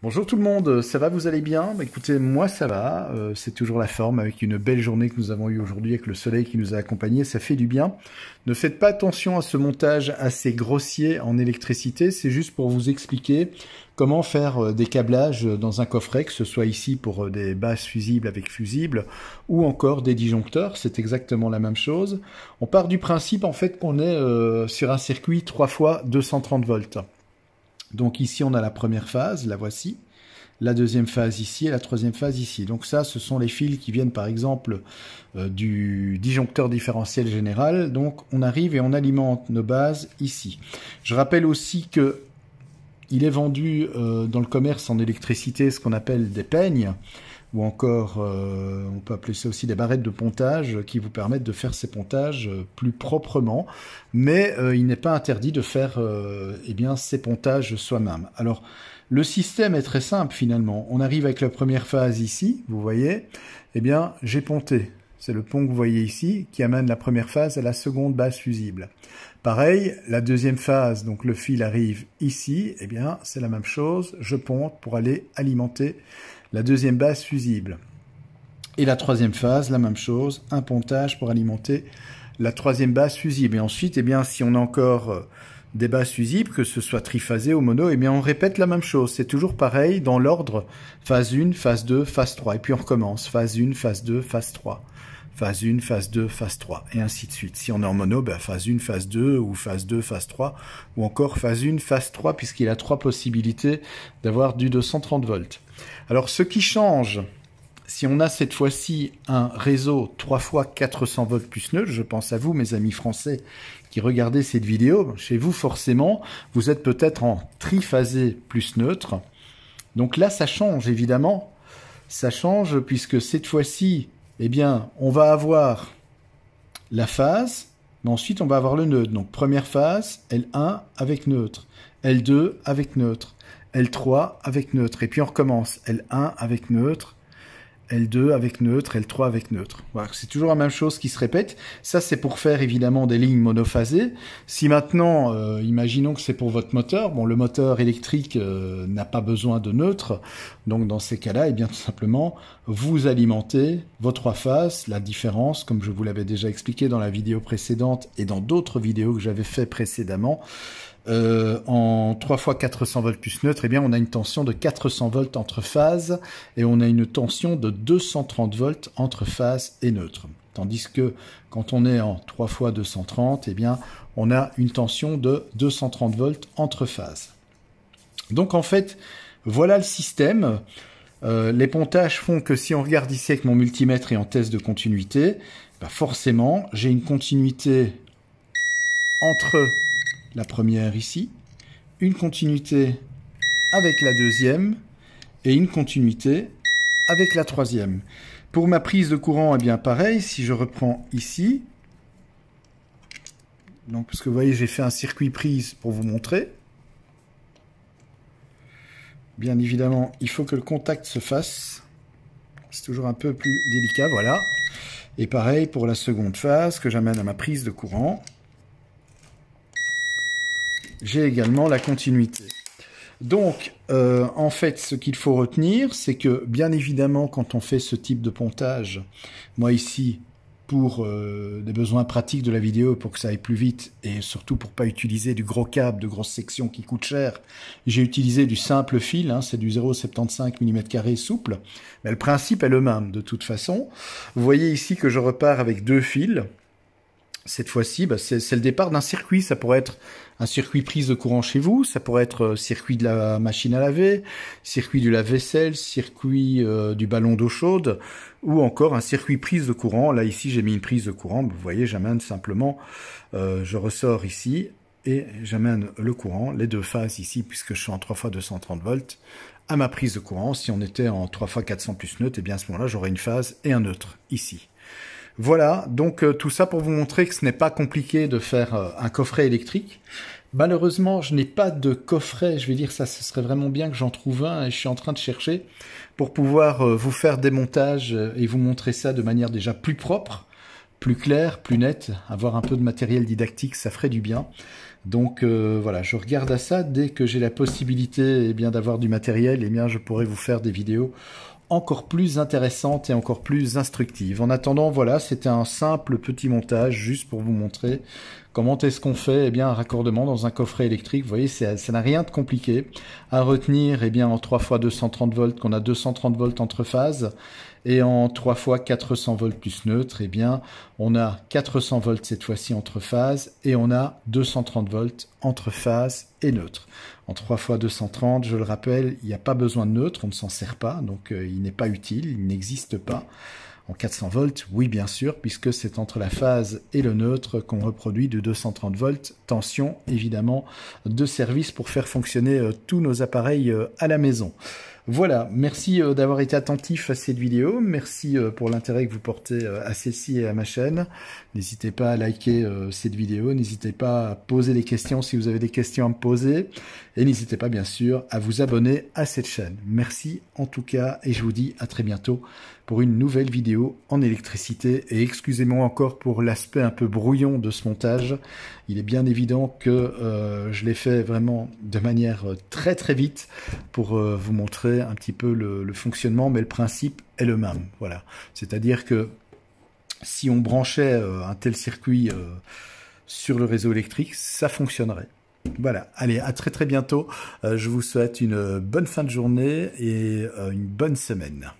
Bonjour tout le monde, ça va, vous allez bien bah, Écoutez, moi ça va, euh, c'est toujours la forme avec une belle journée que nous avons eue aujourd'hui avec le soleil qui nous a accompagnés, ça fait du bien. Ne faites pas attention à ce montage assez grossier en électricité, c'est juste pour vous expliquer comment faire euh, des câblages dans un coffret, que ce soit ici pour euh, des bases fusibles avec fusibles ou encore des disjoncteurs, c'est exactement la même chose. On part du principe en fait qu'on est sur un circuit 3 fois 230 volts. Donc ici, on a la première phase, la voici. La deuxième phase ici et la troisième phase ici. Donc ça, ce sont les fils qui viennent par exemple euh, du disjoncteur différentiel général. Donc on arrive et on alimente nos bases ici. Je rappelle aussi que il est vendu euh, dans le commerce en électricité ce qu'on appelle des peignes ou encore euh, on peut appeler ça aussi des barrettes de pontage qui vous permettent de faire ces pontages euh, plus proprement, mais euh, il n'est pas interdit de faire eh bien, ces pontages soi-même. Alors le système est très simple finalement. On arrive avec la première phase ici, vous voyez, eh bien j'ai ponté. C'est le pont que vous voyez ici qui amène la première phase à la seconde base fusible. Pareil, la deuxième phase, donc le fil arrive ici, eh bien c'est la même chose, je ponte pour aller alimenter la deuxième base fusible. Et la troisième phase, la même chose, un pontage pour alimenter la troisième base fusible. Et ensuite, eh bien, si on a encore euh, des bases fusibles, que ce soit triphasé ou mono, eh bien, on répète la même chose. C'est toujours pareil dans l'ordre phase 1, phase 2, phase 3. Et puis on recommence, phase 1, phase 2, phase 3 phase 1, phase 2, phase 3, et ainsi de suite. Si on est en mono, ben, phase 1, phase 2, ou phase 2, phase 3, ou encore phase 1, phase 3, puisqu'il a trois possibilités d'avoir du 230 volts. Alors ce qui change, si on a cette fois-ci un réseau 3 fois 400 volts plus neutre, je pense à vous, mes amis français, qui regardez cette vidéo, chez vous forcément, vous êtes peut-être en triphasé plus neutre. Donc là, ça change évidemment. Ça change puisque cette fois-ci, eh bien, on va avoir la phase, mais ensuite on va avoir le neutre. Donc première phase, L1 avec neutre, L2 avec neutre, L3 avec neutre, et puis on recommence, L1 avec neutre, L2 avec neutre, L3 avec neutre. Voilà, c'est toujours la même chose qui se répète. Ça, c'est pour faire évidemment des lignes monophasées. Si maintenant, euh, imaginons que c'est pour votre moteur, bon, le moteur électrique euh, n'a pas besoin de neutre, donc dans ces cas-là, eh bien tout simplement, vous alimentez vos trois faces. La différence, comme je vous l'avais déjà expliqué dans la vidéo précédente et dans d'autres vidéos que j'avais fait précédemment, euh, en 3 fois 400 volts plus neutre, et eh bien, on a une tension de 400 volts entre phases et on a une tension de 230 volts entre phase et neutre. Tandis que quand on est en 3 fois 230, eh bien, on a une tension de 230 volts entre phases. Donc en fait, voilà le système. Euh, les pontages font que si on regarde ici avec mon multimètre et en test de continuité, bah, forcément, j'ai une continuité entre la première ici, une continuité avec la deuxième et une continuité avec la troisième. Pour ma prise de courant, eh bien pareil, si je reprends ici, donc parce que vous voyez, j'ai fait un circuit prise pour vous montrer. Bien évidemment, il faut que le contact se fasse. C'est toujours un peu plus délicat, voilà. Et pareil pour la seconde phase que j'amène à ma prise de courant j'ai également la continuité. Donc, euh, en fait, ce qu'il faut retenir, c'est que, bien évidemment, quand on fait ce type de pontage, moi ici, pour euh, des besoins pratiques de la vidéo, pour que ça aille plus vite, et surtout pour pas utiliser du gros câble, de grosses sections qui coûtent cher, j'ai utilisé du simple fil, hein, c'est du 0,75 mm souple, mais le principe est le même, de toute façon. Vous voyez ici que je repars avec deux fils, cette fois-ci, bah, c'est le départ d'un circuit. Ça pourrait être un circuit prise de courant chez vous, ça pourrait être euh, circuit de la machine à laver, circuit du lave-vaisselle, circuit euh, du ballon d'eau chaude, ou encore un circuit prise de courant. Là, ici, j'ai mis une prise de courant. Vous voyez, j'amène simplement, euh, je ressors ici et j'amène le courant, les deux phases ici, puisque je suis en 3 fois 230 volts, à ma prise de courant. Si on était en 3 fois 400 plus neutre, et eh bien à ce moment-là, j'aurais une phase et un neutre ici. Voilà, donc euh, tout ça pour vous montrer que ce n'est pas compliqué de faire euh, un coffret électrique. Malheureusement, je n'ai pas de coffret, je vais dire ça, ce serait vraiment bien que j'en trouve un et je suis en train de chercher pour pouvoir euh, vous faire des montages et vous montrer ça de manière déjà plus propre, plus claire, plus nette. Avoir un peu de matériel didactique, ça ferait du bien. Donc voilà, je regarde à ça dès que j'ai la possibilité et eh bien d'avoir du matériel, et eh bien je pourrai vous faire des vidéos encore plus intéressante et encore plus instructive. En attendant, voilà, c'était un simple petit montage juste pour vous montrer comment est-ce qu'on fait eh bien, un raccordement dans un coffret électrique. Vous voyez, ça n'a rien de compliqué. À retenir, eh bien, en 3 fois 230 volts, qu'on a 230 volts entre phases. Et en 3 fois 400 volts plus neutre, eh bien, on a 400 volts cette fois-ci entre phases et on a 230 volts entre phase et neutre. En 3 fois 230, je le rappelle, il n'y a pas besoin de neutre, on ne s'en sert pas, donc euh, il n'est pas utile, il n'existe pas. En 400 volts, oui bien sûr, puisque c'est entre la phase et le neutre qu'on reproduit de 230 volts. Tension évidemment de service pour faire fonctionner euh, tous nos appareils euh, à la maison. Voilà, merci euh, d'avoir été attentif à cette vidéo, merci euh, pour l'intérêt que vous portez euh, à celle-ci et à ma chaîne. N'hésitez pas à liker cette vidéo, n'hésitez pas à poser des questions si vous avez des questions à me poser, et n'hésitez pas bien sûr à vous abonner à cette chaîne. Merci en tout cas, et je vous dis à très bientôt pour une nouvelle vidéo en électricité. Et excusez-moi encore pour l'aspect un peu brouillon de ce montage, il est bien évident que je l'ai fait vraiment de manière très très vite pour vous montrer un petit peu le, fonctionnement, mais le principe est le même. Voilà. C'est-à-dire que si on branchait euh, un tel circuit euh, sur le réseau électrique, ça fonctionnerait. Voilà, allez, à très très bientôt. Euh, je vous souhaite une bonne fin de journée et une bonne semaine.